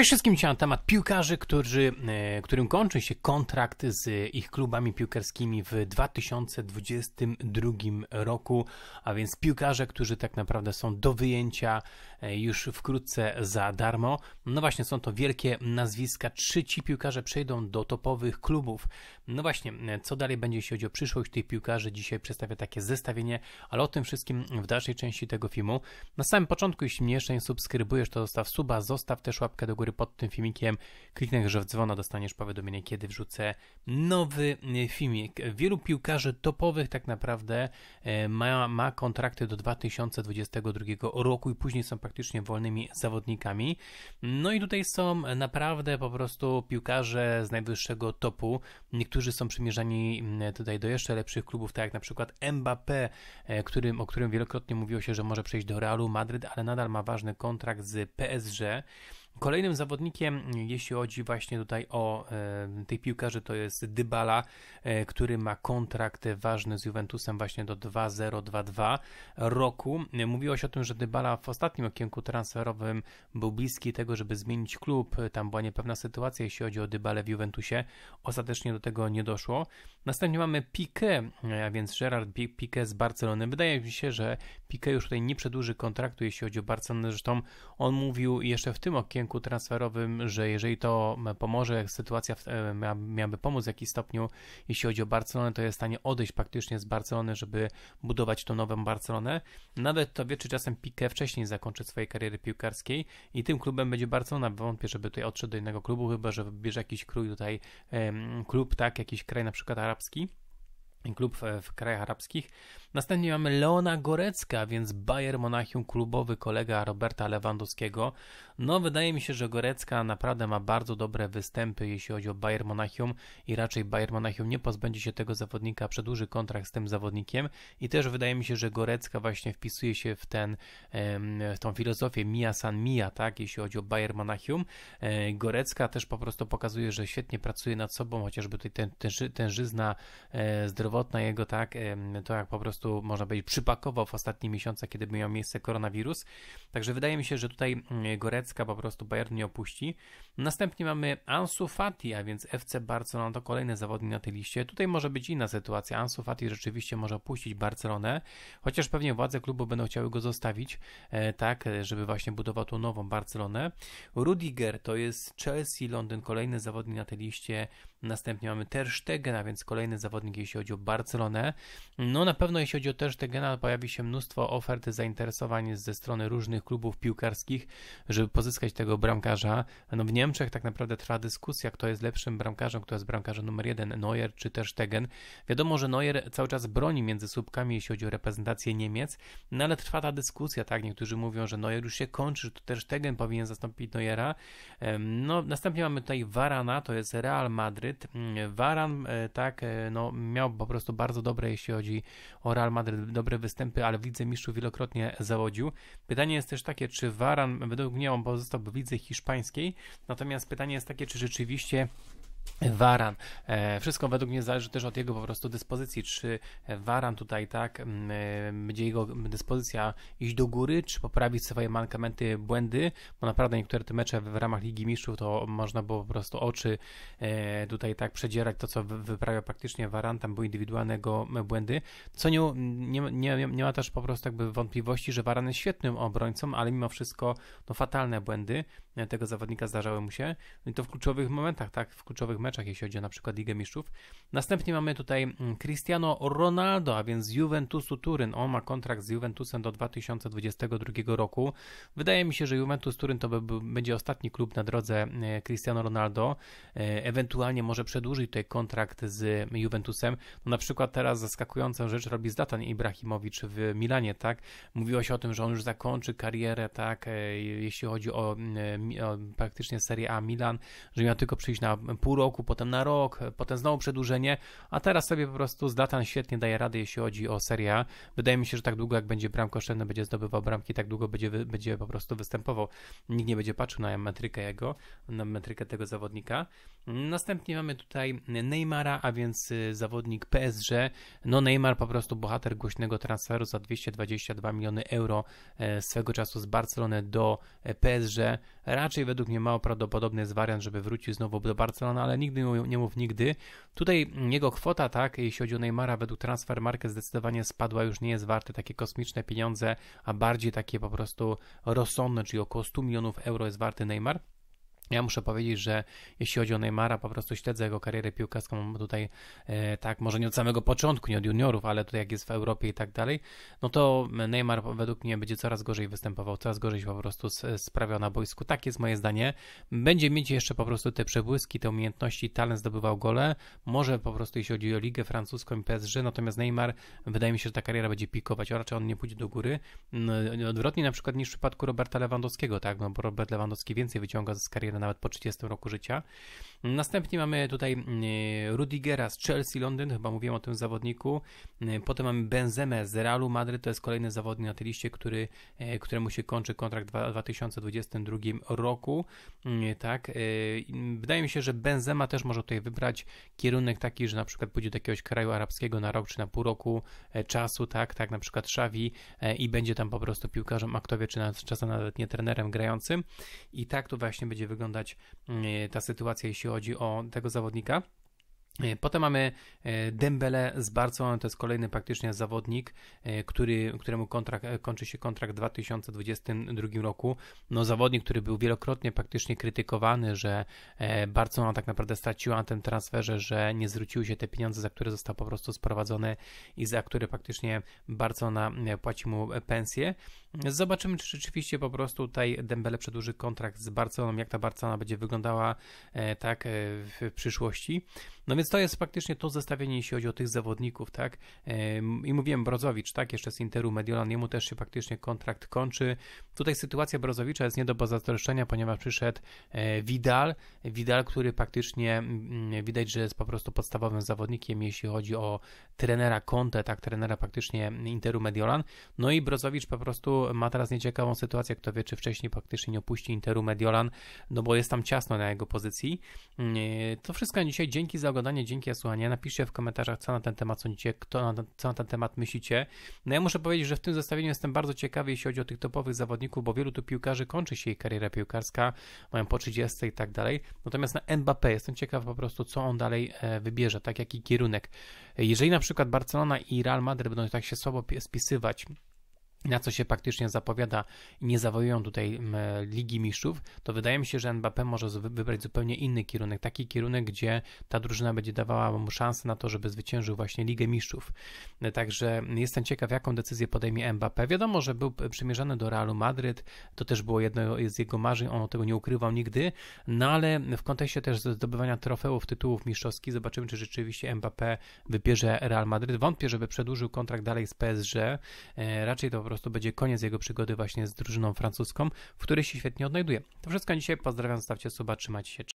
Cześć wszystkim dzisiaj na temat piłkarzy, którzy, e, którym kończy się kontrakt z ich klubami piłkarskimi w 2022 roku, a więc piłkarze, którzy tak naprawdę są do wyjęcia e, już wkrótce za darmo. No właśnie, są to wielkie nazwiska. Czy ci piłkarze przejdą do topowych klubów? No właśnie, e, co dalej będzie, się chodzi o przyszłość tych piłkarzy? Dzisiaj przedstawię takie zestawienie, ale o tym wszystkim w dalszej części tego filmu. Na samym początku, jeśli mnie jeszcze nie subskrybujesz, to zostaw suba, zostaw też łapkę do góry który pod tym filmikiem kliknę, że w dzwona, dostaniesz powiadomienie, kiedy wrzucę nowy e, filmik. Wielu piłkarzy topowych tak naprawdę e, ma, ma kontrakty do 2022 roku i później są praktycznie wolnymi zawodnikami. No i tutaj są naprawdę po prostu piłkarze z najwyższego topu. Niektórzy są przymierzani mm, tutaj do jeszcze lepszych klubów, tak jak na przykład Mbappé, e, którym, o którym wielokrotnie mówiło się, że może przejść do Realu Madryt, ale nadal ma ważny kontrakt z PSG. Kolejnym zawodnikiem, jeśli chodzi właśnie tutaj o e, tych piłkarzy, to jest Dybala, e, który ma kontrakt ważny z Juventusem właśnie do 2022 roku. Mówiło się o tym, że Dybala w ostatnim okienku transferowym był bliski tego, żeby zmienić klub. Tam była niepewna sytuacja, jeśli chodzi o Dybalę w Juventusie. Ostatecznie do tego nie doszło. Następnie mamy Piqué, a więc Gerard Piqué z Barcelony. Wydaje mi się, że Piqué już tutaj nie przedłuży kontraktu, jeśli chodzi o Barcelonę. Zresztą on mówił jeszcze w tym okienku, rynku transferowym, że jeżeli to pomoże, jak sytuacja e, miałaby pomóc w jakimś stopniu, jeśli chodzi o Barcelonę, to jest w stanie odejść praktycznie z Barcelony, żeby budować tą nową Barcelonę. Nawet to wie, czy czasem Piqué wcześniej zakończy swojej kariery piłkarskiej i tym klubem będzie Barcelona. Wątpię, żeby tutaj odszedł do innego klubu, chyba że bierze jakiś krój tutaj, klub, tak, jakiś kraj na przykład arabski klub w krajach arabskich, Następnie mamy Leona Gorecka, więc Bayer Monachium, klubowy kolega Roberta Lewandowskiego. No, wydaje mi się, że Gorecka naprawdę ma bardzo dobre występy, jeśli chodzi o Bayer Monachium i raczej Bayer Monachium nie pozbędzie się tego zawodnika, przedłuży kontrakt z tym zawodnikiem i też wydaje mi się, że Gorecka właśnie wpisuje się w, ten, w tą filozofię Mia San Mia, tak, jeśli chodzi o Bayer Monachium. E, Gorecka też po prostu pokazuje, że świetnie pracuje nad sobą, chociażby tutaj tę, żyzna e, zdrowotna jego, tak, to jak po prostu prostu, można powiedzieć, przypakował w ostatnich miesiącach, kiedy miał miejsce koronawirus. Także wydaje mi się, że tutaj mm, Gorecka po prostu Bayern nie opuści. Następnie mamy Ansu Fati, a więc FC Barcelona to kolejny zawodnik na tej liście. Tutaj może być inna sytuacja. Ansu Fati rzeczywiście może opuścić Barcelonę, chociaż pewnie władze klubu będą chciały go zostawić, e, tak, żeby właśnie budował tą nową Barcelonę. Rudiger to jest Chelsea, Londyn, kolejny zawodnik na tej liście. Następnie mamy Ter Stegen, a więc kolejny zawodnik, jeśli chodzi o Barcelonę. No na pewno, jeśli jeśli chodzi o też te gena, pojawi się mnóstwo ofert, zainteresowań ze strony różnych klubów piłkarskich, żeby pozyskać tego bramkarza. No w Niemczech tak naprawdę trwa dyskusja, kto jest lepszym bramkarzem, kto jest bramkarzem numer jeden, Neuer czy też Stegen. Wiadomo, że Neuer cały czas broni między słupkami, jeśli chodzi o reprezentację Niemiec, no ale trwa ta dyskusja, tak? Niektórzy mówią, że Neuer już się kończy, że to też Stegen powinien zastąpić Neuera. No, następnie mamy tutaj Varana, to jest Real Madryt. Mm, Varan, e, tak, e, no, miał po prostu bardzo dobre, jeśli chodzi o Real Madrid dobre występy, ale widzę mistrzów wielokrotnie zawodził. Pytanie jest też takie, czy Varan według mnie on pozostał w lidze hiszpańskiej, natomiast pytanie jest takie, czy rzeczywiście Waran. E, wszystko według mnie zależy też od jego po prostu dyspozycji. Czy Waran e, tutaj tak e, będzie jego dyspozycja iść do góry, czy poprawić swoje mankamenty, błędy, bo naprawdę niektóre te mecze w ramach Ligi Mistrzów to można było po prostu oczy tutaj tak przedzierać to, co wyprawia praktycznie Waran, tam były indywidualne jego błędy, co nie, nie, nie, nie ma też po prostu jakby wątpliwości, że Waran jest świetnym obrońcą, ale mimo wszystko no, fatalne błędy tego zawodnika zdarzały mu się no i to w kluczowych momentach, tak, w kluczowych kluczowych meczach, jeśli chodzi o na przykład Ligę Mistrzów. Następnie mamy tutaj mm, Cristiano Ronaldo, a więc Juventusu Turyn. On ma kontrakt z Juventusem do 2022 roku. Wydaje mi się, że Juventus Turyn to będzie ostatni klub na drodze e, Cristiano Ronaldo. E, ewentualnie może przedłużyć tutaj kontrakt z Juventusem. No na przykład teraz zaskakująca rzecz robi Zlatan Ibrahimowicz w Milanie, tak? Mówiło się o tym, że on już zakończy karierę, tak? E, jeśli chodzi o, mm, o praktycznie Serie A Milan, że miał tylko przyjść na pół roku, potem na rok, e, potem znowu przedłużenie, a teraz sobie po prostu Zlatan świetnie daje radę, jeśli chodzi o seria. Wydaje mi się, że tak długo jak będzie bramkoszczędny, będzie zdobywał bramki, tak długo będzie, będzie po prostu występował. Nikt nie będzie patrzył na metrykę jego, na metrykę tego zawodnika. Następnie mamy tutaj Neymara, a więc y, zawodnik PSG. No Neymar po prostu bohater głośnego transferu za 222 miliony euro e, swego czasu z Barcelony do e, PSG. Raczej według mnie mało prawdopodobny jest wariant, żeby wrócił znowu do Barcelony, ale ale nigdy nie mów nigdy. Tutaj jego kwota, tak, jeśli chodzi o Neymara, według Transfermarkt zdecydowanie spadła, już nie jest warte takie kosmiczne pieniądze, a bardziej takie po prostu rozsądne, czyli około 100 milionów euro jest warty Neymar. Ja muszę powiedzieć, że jeśli chodzi o Neymara, po prostu śledzę jego karierę piłkarską tutaj, e, tak, może nie od samego początku, nie od juniorów, ale tutaj jak jest w Europie i tak dalej, no to Neymar według mnie będzie coraz gorzej występował, coraz gorzej się po prostu sprawiał na boisku. Tak jest moje zdanie. Będzie mieć jeszcze po prostu te przebłyski, te umiejętności, talent zdobywał gole. Może po prostu jeśli chodzi o Ligę Francuską i PSG, natomiast Neymar, wydaje mi się, że ta kariera będzie pikować, a raczej on nie pójdzie do góry. Odwrotnie na przykład niż w przypadku Roberta Lewandowskiego, tak, no bo Robert Lewandowski więcej wyciąga z kariery nawet po 30 roku życia. Następnie mamy tutaj e, Rudigera z Chelsea Londyn, chyba mówiłem o tym zawodniku. E, potem mamy Benzemę z Realu Madryt, to jest kolejny zawodnik na tej liście, który, e, któremu się kończy kontrakt w 2022 roku. Tak, wydaje mi się, że Benzema też może tutaj wybrać kierunek taki, że na przykład pójdzie do jakiegoś kraju arabskiego na rok czy na pół roku czasu, tak, tak, na przykład Szawi i będzie tam po prostu piłkarzem, a kto wie, czy nawet, czasem nawet nie trenerem grającym. I tak to właśnie będzie wyglądać wyglądać mm, ta sytuacja, jeśli chodzi o tego zawodnika. E, potem mamy e, Dembele z Barceloną, to jest kolejny praktycznie zawodnik, e, który, któremu kontrakt, kończy się kontrakt w 2022 roku. No zawodnik, który był wielokrotnie praktycznie krytykowany, że Barcelona tak naprawdę straciła na tym transferze, że nie zwróciły się te pieniądze, za które został po prostu sprowadzony i za które praktycznie Barcelona płaci mu pensję. Zobaczymy, czy rzeczywiście po prostu tutaj Dembele przedłuży kontrakt z Barceloną, jak ta Barcelona będzie wyglądała tak w przyszłości. No więc to jest faktycznie to zestawienie, jeśli chodzi o tych zawodników, tak? I mówiłem, Brozowicz, tak? Jeszcze z Interu Mediolan, jemu też się faktycznie kontrakt kończy. Tutaj sytuacja Brozowicza jest nie do pozazdroszczenia, ponieważ przyszedł e, Vidal, Vidal, który faktycznie mm, mm, widać, że jest po prostu podstawowym zawodnikiem, jeśli chodzi o trenera Conte, tak? Trenera faktycznie Interu Mediolan. No i Brozowicz po prostu ma teraz nieciekawą sytuację, kto wie, czy wcześniej faktycznie nie opuści Interu Mediolan, no bo jest tam ciasno na jego pozycji. Mm, e, to wszystko dzisiaj. Dzięki za oglądanie oglądanie, dzięki za słuchanie. Napiszcie w komentarzach, co na ten temat sądzicie, kto na, co na ten temat myślicie. No ja muszę powiedzieć, że w tym zestawieniu jestem bardzo ciekawy, jeśli chodzi o tych topowych zawodników, bo wielu tu piłkarzy kończy się ich kariera piłkarska, mają po 30 i tak dalej. Natomiast na Mbappé jestem ciekaw po prostu, co on dalej e, wybierze, tak jaki kierunek. Jeżeli na przykład Barcelona i Real Madrid będą tak się słabo spisywać, na co się praktycznie zapowiada i nie zawojują tutaj mm, Ligi Mistrzów, to wydaje mi się, że Mbappé może wybrać zupełnie inny kierunek, taki kierunek, gdzie ta drużyna będzie dawała mu szansę na to, żeby zwyciężył właśnie Ligę Mistrzów. Także jestem ciekaw, jaką decyzję podejmie Mbappé. Wiadomo, że był przymierzany do Realu Madryt, to też było jedno z jego marzeń, on tego nie ukrywał nigdy, no ale w kontekście też zdobywania trofeów, tytułów mistrzowskich, zobaczymy, czy rzeczywiście Mbappé wybierze Real Madryt. Wątpię, żeby przedłużył kontrakt dalej z PSG, e, raczej to prostu będzie koniec jego przygody właśnie z drużyną francuską, w której się świetnie odnajduje. To wszystko dzisiaj. Pozdrawiam, stawcie suba, trzymajcie się.